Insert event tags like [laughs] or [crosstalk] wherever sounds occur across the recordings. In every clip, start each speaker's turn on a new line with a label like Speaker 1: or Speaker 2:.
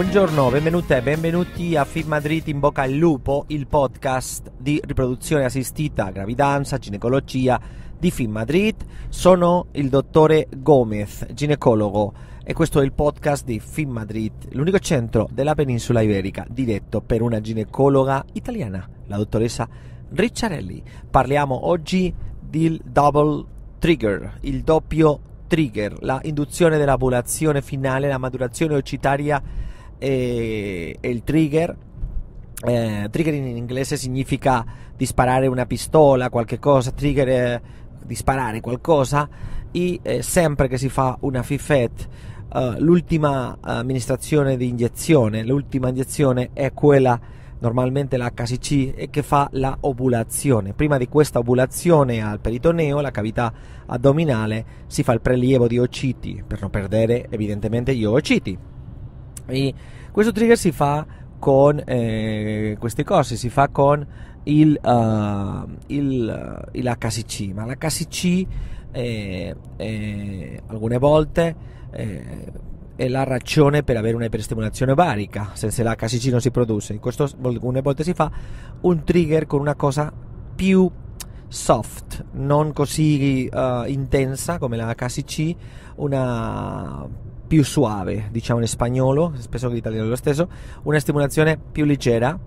Speaker 1: Buongiorno, benvenute e benvenuti a Fit Madrid in bocca al lupo, il podcast di riproduzione assistita, gravidanza, ginecologia di Fit Madrid. Sono il dottore Gomez, ginecologo, e questo è il podcast di Fit Madrid, l'unico centro della penisola iberica diretto per una ginecologa italiana, la dottoressa Ricciarelli. Parliamo oggi del double trigger, il doppio trigger, la induzione della ovulazione finale, la maturazione occitaria e eh, il trigger. Eh, trigger in inglese significa disparare una pistola, qualche cosa, trigger eh, disparare qualcosa e eh, sempre che si fa una FIFET eh, l'ultima amministrazione di iniezione, l'ultima iniezione è quella normalmente l'HCC eh, che fa la ovulazione. Prima di questa ovulazione al peritoneo, la cavità addominale, si fa il prelievo di oociti per non perdere evidentemente gli oociti. E questo trigger si fa con eh, queste cose, si fa con il, uh, il, uh, l'HCC, ma l'HCC eh, eh, alcune volte eh, è la ragione per avere un'iperstimolazione ovarica, senza l'HCC non si produce. Questo alcune volte si fa un trigger con una cosa più soft, non così uh, intensa come la HCC, una più suave, diciamo in spagnolo, spesso che l'italiano è lo stesso, una stimolazione più leggera,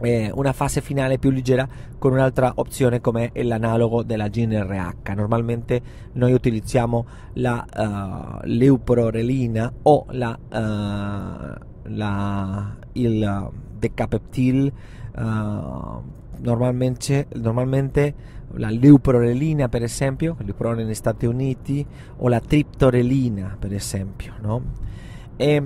Speaker 1: eh, una fase finale più leggera con un'altra opzione come l'analogo della GNRH. Normalmente noi utilizziamo la uh, eh, leuprorelina o la, uh, la, il decapeptil uh, eh, normalmente, normalmente la leuprorelina per esempio, il negli Stati Uniti, o la triptorelina per esempio. No? E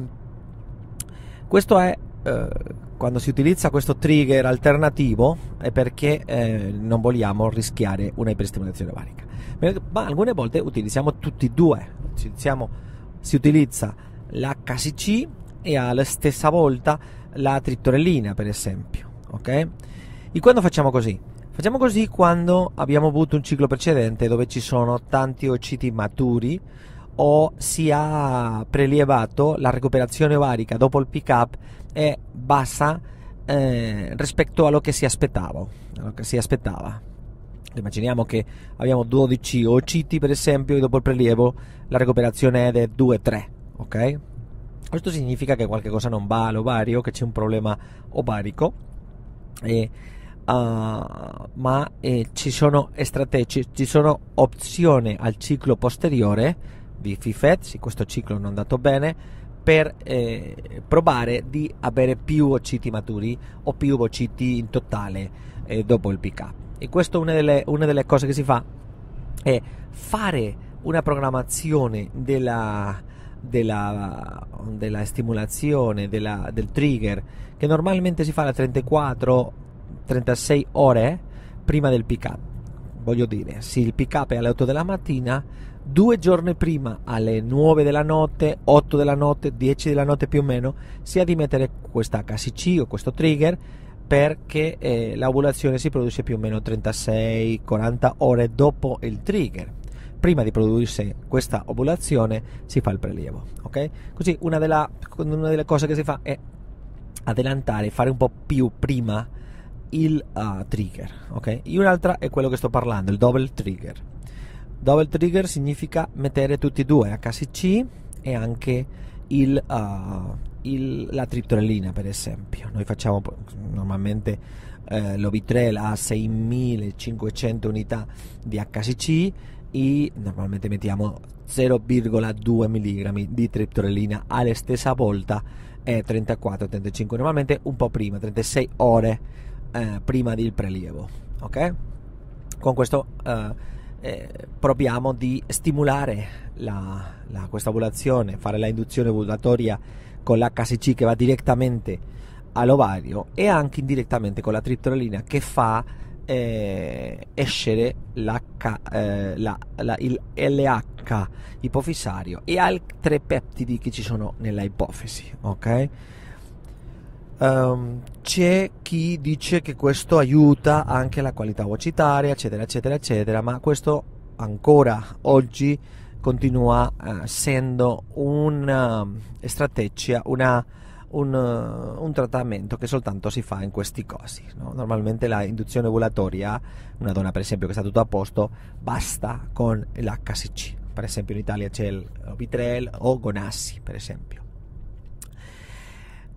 Speaker 1: questo è eh, quando si utilizza questo trigger alternativo è perché eh, non vogliamo rischiare una iperstimolazione ovarica. Ma alcune volte utilizziamo tutti e due, utilizziamo, si utilizza l'HCC e alla stessa volta la triptorellina per esempio. Okay? di quando facciamo così? Facciamo così quando abbiamo avuto un ciclo precedente dove ci sono tanti occiti maturi o si ha prelievato la recuperazione ovarica dopo il pick up è bassa eh, rispetto a che si aspettava. Che si aspettava. Immaginiamo che abbiamo 12 occiti per esempio e dopo il prelievo la recuperazione è del 2-3, ok? Questo significa che qualcosa non va all'ovario, che c'è un problema ovarico e Uh, ma eh, ci sono strategie, ci sono opzioni al ciclo posteriore di FIFET, se questo ciclo non è andato bene, per eh, provare di avere più OCT maturi o più OCT in totale eh, dopo il PK. E questa è una delle, una delle cose che si fa, è fare una programmazione della, della, della stimolazione, della, del trigger, che normalmente si fa alla 34 36 ore prima del pick up. Voglio dire, se il pick up è alle 8 della mattina, due giorni prima alle 9 della notte, 8 della notte, 10 della notte più o meno, si ha di mettere questa KCC o questo trigger perché eh, l'ovulazione si produce più o meno 36-40 ore dopo il trigger. Prima di prodursi questa ovulazione si fa il prelievo, ok? Così una, della, una delle cose che si fa è adelantare, fare un po' più prima il uh, trigger, ok? Un'altra è quello che sto parlando, il double trigger. Double trigger significa mettere tutti e due, HCC e anche il, uh, il, la triptorellina, per esempio. Noi facciamo normalmente eh, l'Obitrel a 6500 unità di HCC e normalmente mettiamo 0,2 mg di triptorellina alla stessa volta 34-35 normalmente un po' prima 36 ore eh, prima del prelievo. Ok? Con questo eh, eh, proviamo di stimolare la, la, questa ovulazione, fare la induzione ovulatoria con l'HCC che va direttamente all'ovario e anche indirettamente con la triptolina che fa eh, escere la, eh, la, la, il LH ipofisario e altri peptidi che ci sono nella ipofisi. Ok? Um, c'è chi dice che questo aiuta anche la qualità vocitaria, eccetera, eccetera, eccetera, ma questo ancora oggi continua uh, eh, una eh, strategia, una, un, uh, un, trattamento che soltanto si fa in questi casi. No? Normalmente la induzione ovulatoria, una donna per esempio che sta tutto a posto, basta con l'HCC. Per esempio in Italia c'è il Vitrel o Gonassi, per esempio.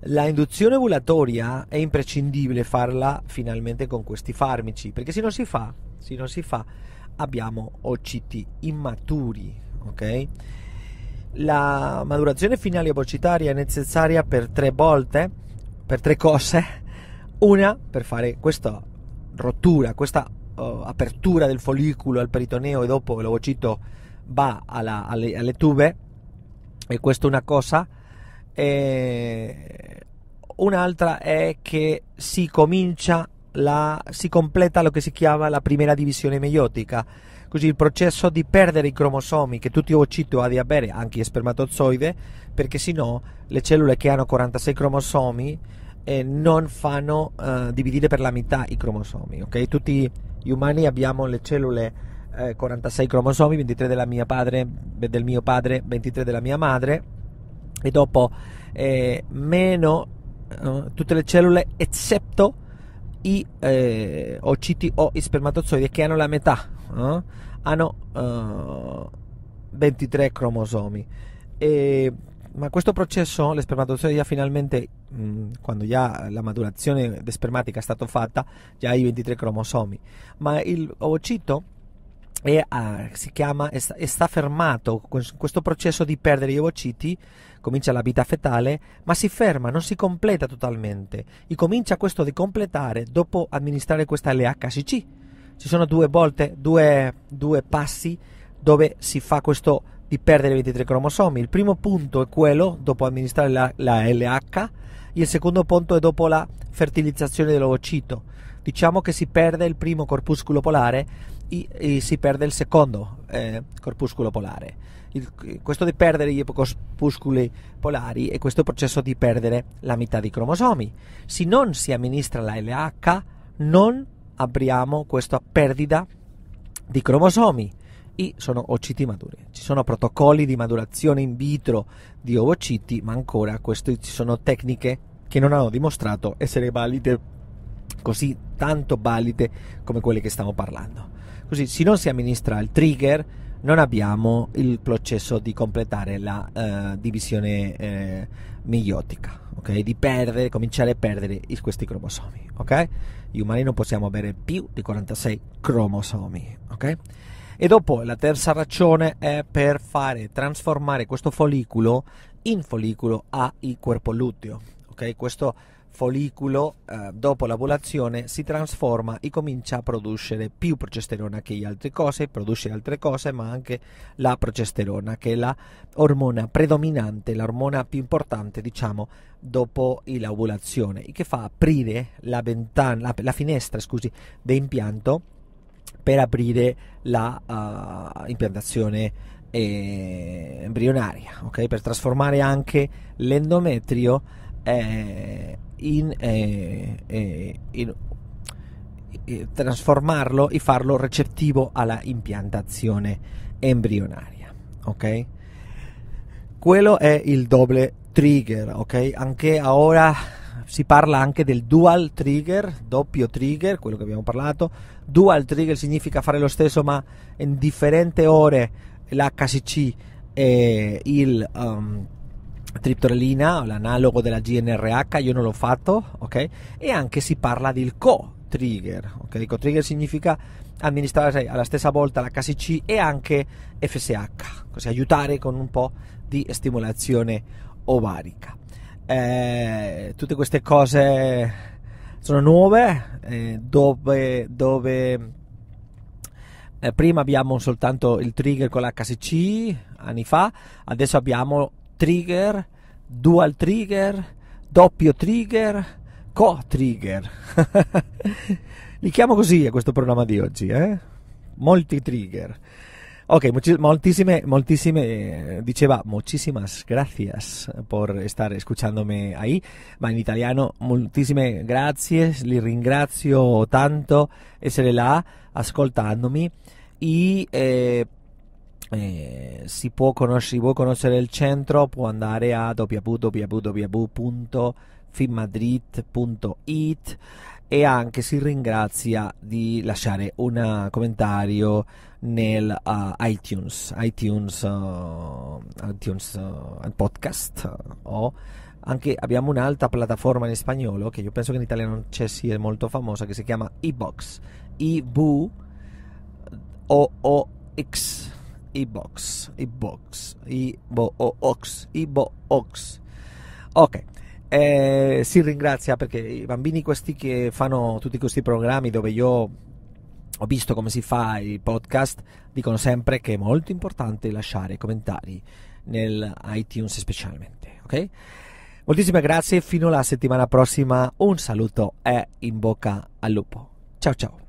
Speaker 1: La induzione ovulatoria è imprescindibile farla finalmente con questi farmaci, perché se non si fa, se non si fa abbiamo OCT immaturi, ok? La maturazione finale ovocitaria è necessaria per tre volte, per tre cose. Una, per fare questa rottura, questa uh, apertura del follicolo al peritoneo e dopo l'ovocito va alla, alle, alle tube, e questa è una cosa e un'altra è che si comincia la, si completa lo che si chiama la prima divisione meiotica, così il processo di perdere i cromosomi che tutti gli ovociti ha di avere, anche gli spermatozoide, perché sennò le cellule che hanno 46 cromosomi eh, non fanno eh, dividere per la metà i cromosomi, ok? Tutti gli umani abbiamo le cellule eh, 46 cromosomi, 23 della mia padre, del mio padre, 23 della mia madre e dopo eh, meno eh, tutte le cellule eccetto i eh, ociti o i spermatozoidi che hanno la metà eh, hanno 23 eh, cromosomi e, ma questo processo le spermatozoidi finalmente mm, quando già la maturazione spermatica è stata fatta già i 23 cromosomi ma il ovocito è, ah, si chiama, è, è sta fermato questo processo di perdere gli ovociti comincia la vita fetale, ma si ferma, non si completa totalmente e comincia questo di completare dopo amministrare questa LHCC. Ci sono due volte, due, due passi dove si fa questo di perdere i 23 cromosomi. Il primo punto è quello dopo amministrare la, la LH e il secondo punto è dopo la fertilizzazione dell'ovocito. Diciamo che si perde il primo corpuscolo polare e si perde il secondo eh, corpuscolo polare. Il, questo di perdere gli corpuscoli polari è questo processo di perdere la metà dei cromosomi. Se non si amministra la LH, non apriamo questa perdita di cromosomi. I sono ociti maturi. Ci sono protocolli di maturazione in vitro di ovociti, ma ancora queste ci sono tecniche che non hanno dimostrato essere valide, così tanto valide come quelle che stiamo parlando. Così, se non si amministra il trigger, non abbiamo il processo di completare la eh, divisione eh, meiotica, okay? di perdere, cominciare a perdere questi cromosomi. Okay? Gli umani non possiamo avere più di 46 cromosomi. Okay? E dopo la terza ragione è per fare trasformare questo follicolo in follicolo al corpo luteo. Questo follicolo eh, dopo l'ovulazione si trasforma e comincia a produrre più progesterona che le altre cose, produce altre cose, ma anche la progesterona che è la ormona predominante, l'ormona più importante, diciamo, dopo l'ovulazione e che fa aprire la, ventana, la, la finestra, scusi, d'impianto per aprire l'impiantazione eh, uh, eh, embrionaria, okay? per trasformare anche l'endometrio eh, in, eh, in trasformarlo e farlo recettivo alla impiantazione embrionaria. Ok? Quello è il doble trigger, ok? Anche ora si parla anche del dual trigger, doppio trigger, quello che abbiamo parlato. Dual trigger significa fare lo stesso ma in differente ore l'HCC e il um, triptorelina, l'analogo della GNRH, io non l'ho fatto, ok? E anche si parla del co-trigger, ok? Co-trigger significa amministrare alla stessa volta la KCC e anche FSH, così aiutare con un po' di stimolazione ovarica. Eh, tutte queste cose sono nuove, eh, dove, dove eh, prima abbiamo soltanto il trigger con l'HCC anni fa, adesso abbiamo trigger, dual trigger, doppio trigger, co-trigger. [laughs] Li chiamo così a questo programma di oggi, eh? Molti trigger. Ok, moltissime, moltísime, eh, diceva, muchísimas gracias por estar escuchándome ahí, ma in italiano, moltissime grazie, li ringrazio tanto, essere là, ascoltandomi, e eh, eh, si, può conoscere, si, può conoscere il centro, può andare a www.filmadrit.it e anche si ringrazia di lasciare un commentario nel uh, iTunes, iTunes, uh, iTunes uh, podcast o anche abbiamo un'altra piattaforma in spagnolo che io penso che in italiano non c'è sia sì, molto famosa che si chiama iBox, e v o o x e box, e box, e box, e box. Ok. Eh, si ringrazia perché i bambini questi che fanno tutti questi programmi dove io ho visto come si fa il podcast, dicono sempre che è molto importante lasciare commentari nel iTunes specialmente, ok? Moltissime grazie, fino alla settimana prossima, un saluto e in bocca al lupo. Ciao ciao!